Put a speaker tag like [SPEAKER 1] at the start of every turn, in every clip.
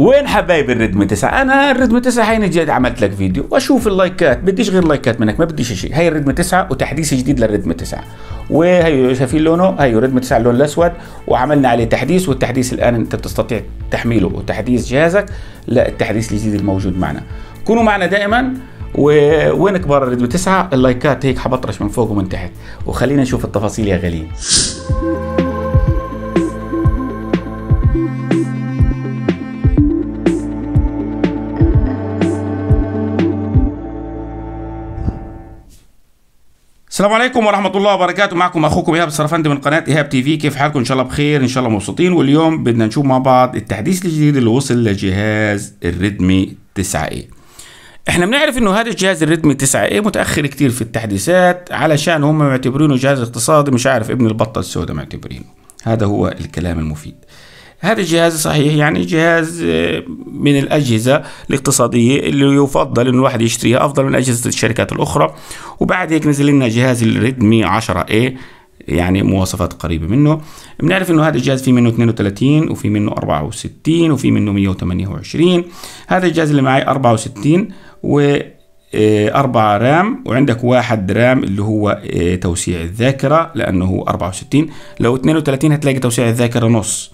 [SPEAKER 1] وين حبايب الريدم 9 انا الريدم 9 حين جيت عملت لك فيديو واشوف اللايكات بديش غير لايكات منك ما بديش شيء هاي الريدم 9 وتحديث جديد للريدم 9 وهي شايفين لونه هي الريدم 9 اللون الاسود وعملنا عليه تحديث والتحديث الان انت بتستطيع تحميله وتحديث جهازك للتحديث الجديد الموجود معنا كونوا معنا دائما وين كبار الريدم 9 اللايكات هيك حبطرش من فوق ومن تحت وخلينا نشوف التفاصيل يا غاليين السلام عليكم ورحمة الله وبركاته معكم أخوكم إيهاب السرفندي من قناة إيهاب تي في كيف حالكم إن شاء الله بخير إن شاء الله مبسوطين واليوم بدنا نشوف مع بعض التحديث الجديد اللي وصل لجهاز الريدمي 9A احنا بنعرف انه هذا الجهاز الريدمي 9A متأخر كتير في التحديثات علشان هم معتبرينه جهاز اقتصادي مش عارف ابن البطة السوداء معتبرينه هذا هو الكلام المفيد هذا الجهاز صحيح يعني جهاز آه، من الأجهزة الاقتصادية اللي يفضل إنه الواحد يشتريها أفضل من أجهزة الشركات الأخرى وبعد هيك نزل لنا جهاز الريدمي 10A يعني مواصفات قريبة منه بنعرف انه هذا الجهاز في منه 32 وفي منه 64 وفي منه 128 هذا الجهاز اللي معي 64 و 4 آه، رام وعندك واحد رام اللي هو آه، توسيع الذاكرة لأنه هو 64 لو 32 هتلاقي توسيع الذاكرة نص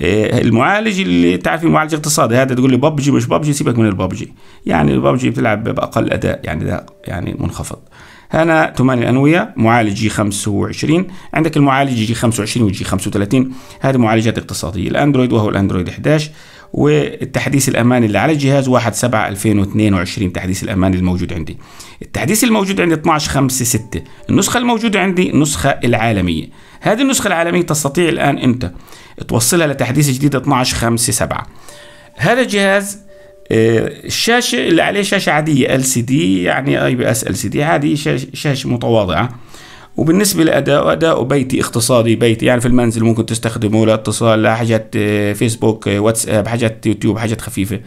[SPEAKER 1] إيه، المعالج اللي تعرفي معالج اقتصادي هذا تقول لي ببجي مش ببجي سيبك من الببجي يعني الببجي بتلعب باقل اداء يعني ده يعني منخفض هنا ثمان الأنوية معالج جي 25 عندك المعالج جي 25 وجي 35 هذه معالجات اقتصادية الأندرويد وهو الأندرويد 11 والتحديث الأماني اللي على الجهاز 1 7 2022 تحديث الأماني الموجود عندي التحديث الموجود عندي 12 5 6 النسخة الموجودة عندي النسخة العالمية هذه النسخة العالمية تستطيع الآن أنت توصلها لتحديث جديد 12 5 7 هذا الجهاز آه، الشاشة اللي عليه شاشة عادية ال سي دي يعني اي بي اس ال سي دي عادي شاشة متواضعة وبالنسبة لأداء أداء بيتي اقتصادي بيتي يعني في المنزل ممكن تستخدمه لاتصال لحاجات آه، فيسبوك آه، واتساب حاجات يوتيوب حاجات خفيفة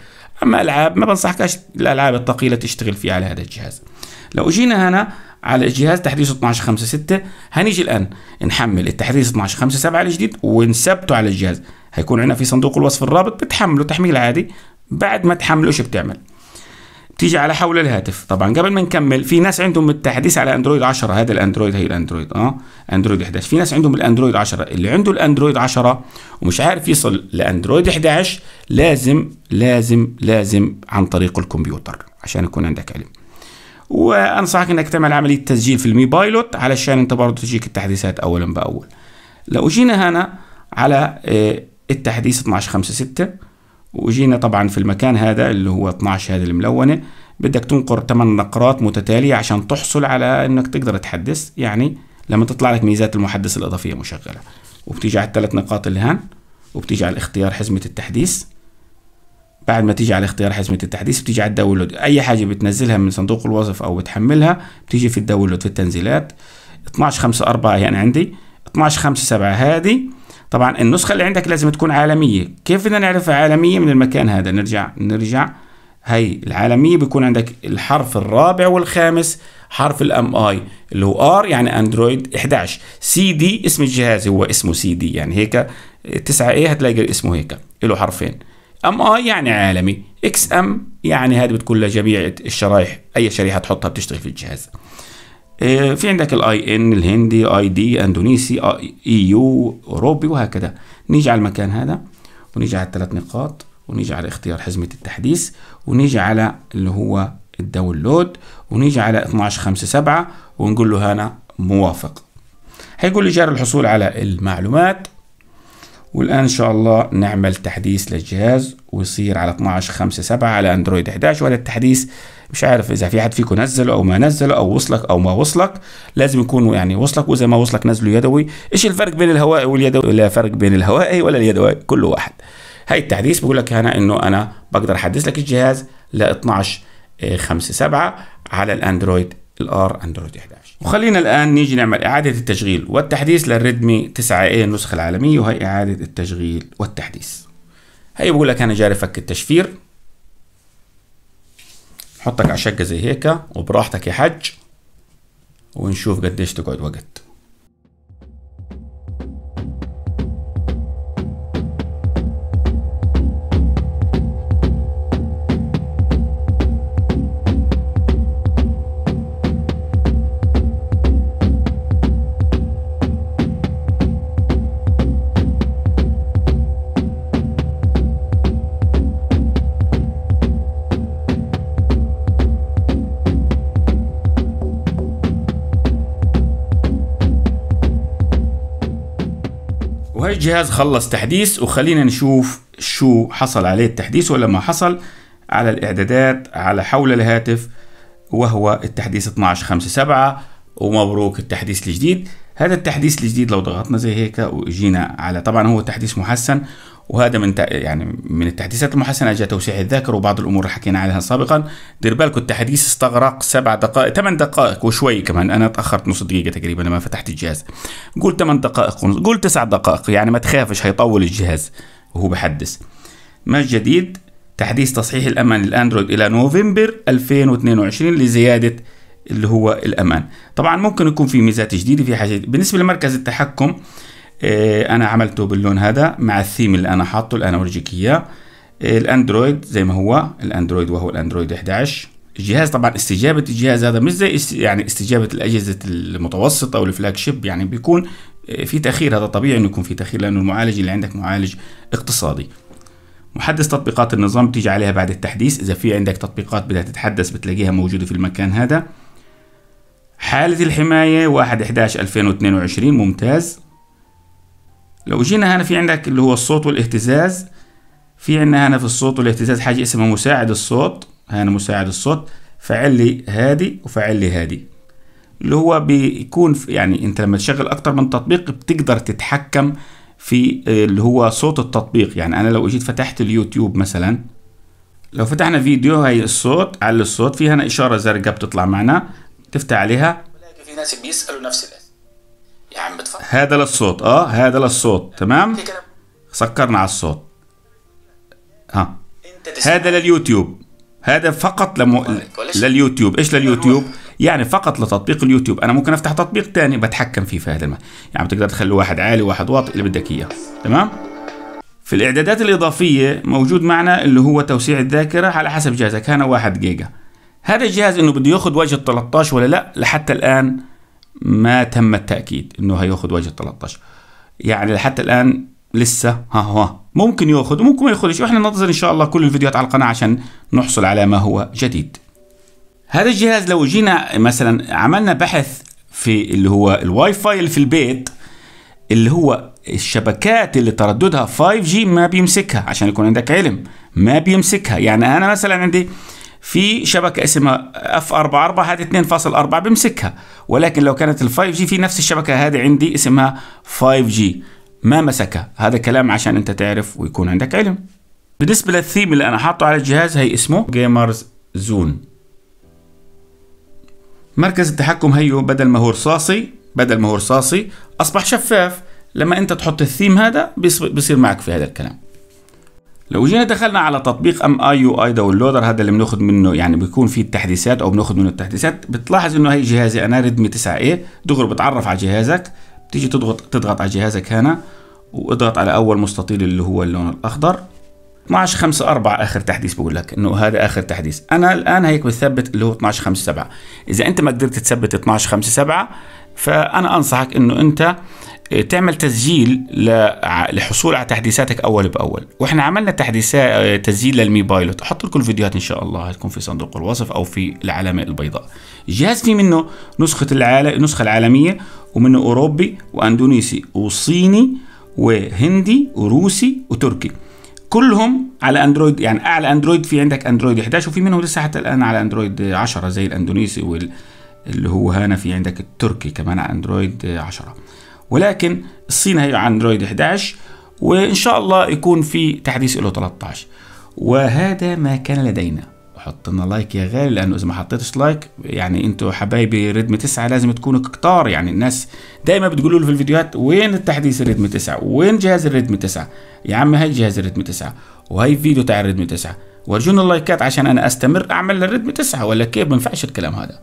[SPEAKER 1] أما ألعاب ما بنصحكش الألعاب الثقيلة تشتغل فيها على هذا الجهاز لو اجينا هنا على جهاز تحديث 12.5.6 هنيجي الان نحمل التحديث 12.5.7 الجديد ونثبته على الجهاز هيكون عندنا في صندوق الوصف الرابط بتحمله تحميل عادي بعد ما تحمله ايش بتعمل بتيجي على حول الهاتف طبعا قبل ما نكمل في ناس عندهم التحديث على اندرويد 10 هذا الاندرويد هي الاندرويد اه اندرويد 11 في ناس عندهم الاندرويد 10 اللي عنده الاندرويد 10 ومش عارف يصل لاندرويد 11 لازم لازم لازم عن طريق الكمبيوتر عشان يكون عندك علم وانصحك انك تعمل عمليه تسجيل في المي بايلوت علشان انت برضه تجيك التحديثات اولا باول لو جينا هنا على آه، التحديث 12 5 6 وجينا طبعا في المكان هذا اللي هو 12 هذه الملونه بدك تنقر 8 نقرات متتاليه عشان تحصل على انك تقدر تحدث يعني لما تطلع لك ميزات المحدث الاضافيه مشغله وبتيجي على الثلاث نقاط اللي هان وبتيجي على اختيار حزمه التحديث بعد ما تيجي على اختيار حزمة التحديث بتيجي على الداونلود أي حاجة بتنزلها من صندوق الوصف أو بتحملها بتيجي في الداونلود في التنزيلات 12 5 4 يعني عندي 12 5 7 هذه طبعا النسخة اللي عندك لازم تكون عالمية كيف بدنا نعرفها عالمية من المكان هذا نرجع نرجع هي العالمية بيكون عندك الحرف الرابع والخامس حرف الام اي اللي هو ار يعني اندرويد 11 سي دي اسم الجهاز هو اسمه سي دي يعني هيك 9 اي هتلاقي اسمه هيك له حرفين ام اي آه، يعني عالمي اكس ام يعني هذه بتكون لجميع الشرايح اي شريحه تحطها بتشتغل في الجهاز آه، في عندك الاي ان الهندي اي دي اندونيسي آه، اي يو اوروبي وهكذا نيجي على المكان هذا ونيجي على الثلاث نقاط ونيجي على اختيار حزمه التحديث ونيجي على اللي هو الداونلود ونيجي على 12 5 7 ونقول له هنا موافق هيقول لي جار الحصول على المعلومات والآن إن شاء الله نعمل تحديث للجهاز ويصير على 12 5 7 على أندرويد 11 وهذا التحديث مش عارف إذا في حد فيكم نزله أو ما نزله أو وصلك أو ما وصلك لازم يكون يعني وصلك وإذا ما وصلك نزله يدوي إيش الفرق بين الهوائي واليدوي لا فرق بين الهوائي ولا اليدوي كله واحد هاي التحديث بقول لك هنا إنه أنا بقدر أحدث لك الجهاز ل 12 5 7 على الأندرويد الآر أندرويد 11 وخلينا الآن نيجي نعمل إعادة التشغيل والتحديث للريدمي 9A النسخة العالمية وهي إعادة التشغيل والتحديث هي بقول لك أنا جاري فك التشفير حطك على شقة زي هيك وبراحتك يا حج ونشوف قديش تقعد وقت الجهاز خلص تحديث وخلينا نشوف شو حصل عليه التحديث ولا ما حصل على الإعدادات على حول الهاتف وهو التحديث 12.5.7 ومبروك التحديث الجديد هذا التحديث الجديد لو ضغطنا زي هيك وجينا على طبعا هو تحديث محسن وهذا من يعني من التحديثات المحسنه جاء توسيع الذاكره وبعض الامور اللي حكينا عليها سابقا دير بالكم التحديث استغرق سبع دقائق ثمان دقائق وشوي كمان انا تاخرت نص دقيقه تقريبا لما فتحت الجهاز قول ثمان دقائق ونص قول تسع دقائق يعني ما تخافش هيطول الجهاز وهو بحدث ما الجديد تحديث تصحيح الامان للاندرويد الى نوفمبر 2022 لزياده اللي هو الأمان طبعا ممكن يكون في ميزات جديدة في حاجة بالنسبة لمركز التحكم آه، أنا عملته باللون هذا مع الثيم اللي أنا حاطه الآن أورجيك إياه آه، الأندرويد زي ما هو الأندرويد وهو الأندرويد 11 الجهاز طبعا استجابة الجهاز هذا مش زي يعني استجابة الأجهزة المتوسطة أو الفلاج شيب يعني بيكون آه، في تأخير هذا طبيعي إنه يكون في تأخير لأنه المعالج اللي عندك معالج اقتصادي محدث تطبيقات النظام بتيجي عليها بعد التحديث إذا في عندك تطبيقات بدها تتحدث بتلاقيها موجودة في المكان هذا حالة الحماية 1 11 2022 ممتاز لو جينا هنا في عندك اللي هو الصوت والاهتزاز في عندنا هنا في الصوت والاهتزاز حاجة اسمها مساعد الصوت هنا مساعد الصوت فعلي هادي وفعلي هادي اللي هو بيكون يعني انت لما تشغل اكتر من تطبيق بتقدر تتحكم في اللي هو صوت التطبيق يعني انا لو اجيت فتحت اليوتيوب مثلا لو فتحنا فيديو هاي الصوت على الصوت في هنا اشاره زرقاء بتطلع معنا تفتح عليها في ناس بيسالوا نفس الاسئله يا عم اتفضل هذا للصوت اه هذا للصوت إيه، تمام إيه، سكرنا على الصوت ها هذا لليوتيوب هذا فقط لمو... طيب، لليوتيوب ايش لليوتيوب يعني فقط لتطبيق اليوتيوب انا ممكن افتح تطبيق تاني بتحكم فيه في هذا المعنى يعني بتقدر تخلي واحد عالي واحد واطي اللي بدك اياه تمام في الاعدادات الاضافيه موجود معنا اللي هو توسيع الذاكره على حسب جهازك هنا 1 جيجا هذا الجهاز انه بده ياخذ واجهه 13 ولا لا لحتى الان ما تم التاكيد انه هياخذ واجهه 13 يعني لحتى الان لسه ها ها ممكن ياخذ وممكن ما ياخذش واحنا ننتظر ان شاء الله كل الفيديوهات على القناه عشان نحصل على ما هو جديد هذا الجهاز لو جينا مثلا عملنا بحث في اللي هو الواي فاي اللي في البيت اللي هو الشبكات اللي ترددها 5G ما بيمسكها عشان يكون عندك علم ما بيمسكها يعني انا مثلا عندي في شبكه اسمها اف 44 هذه 2.4 بمسكها ولكن لو كانت ال 5 جي في نفس الشبكه هذه عندي اسمها 5 جي ما مسكها هذا كلام عشان انت تعرف ويكون عندك علم بالنسبه للثيم اللي انا حاطه على الجهاز هي اسمه جيمرز زون مركز التحكم هيو بدل ما هو رصاصي بدل ما هو رصاصي اصبح شفاف لما انت تحط الثيم هذا بيصير معك في هذا الكلام لو جينا دخلنا على تطبيق ام اي يو اي داونلودر هذا اللي بناخذ منه يعني بيكون فيه التحديثات او بناخذ منه التحديثات بتلاحظ انه هي جهازي انا ريدمي 9 اي دغري بتعرف على جهازك بتيجي تضغط تضغط على جهازك هنا واضغط على اول مستطيل اللي هو اللون الاخضر 12 5 4 اخر تحديث بقول لك انه هذا اخر تحديث انا الان هيك بثبت اللي هو 12 5 7 اذا انت ما قدرت تثبت 12 5 7 فانا انصحك انه انت آه، تعمل تسجيل لحصول على تحديثاتك اول باول واحنا عملنا تحديثات آه، تسجيل للمي بايلوت احط لكم الفيديوهات ان شاء الله هتكون في صندوق الوصف او في العلامه البيضاء الجهاز في منه نسخه العالم النسخه العالميه ومنه اوروبي واندونيسي وصيني وهندي وروسي وتركي كلهم على اندرويد يعني اعلى اندرويد في عندك اندرويد 11 وفي منهم لسه حتى الان على اندرويد 10 زي الاندونيسي وال اللي هو هنا في عندك التركي كمان على اندرويد 10 ولكن الصين هي على اندرويد 11 وان شاء الله يكون في تحديث له 13 وهذا ما كان لدينا حط لنا لايك يا غالي لانه اذا ما حطيتش لايك يعني انتوا حبايبي ريدم 9 لازم تكونوا كتار يعني الناس دايما بتقولوا لي في الفيديوهات وين التحديث الريدمي 9 وين جهاز الريدم 9 يا عم هاي جهاز الريدم 9 وهي فيديو تاع الريدم 9 ورجونا اللايكات عشان انا استمر اعمل للريدم 9 ولا كيف ما ينفعش الكلام هذا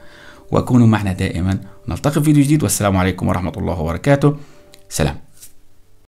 [SPEAKER 1] وكونوا معنا دائما نلتقي في فيديو جديد والسلام عليكم ورحمة الله وبركاته سلام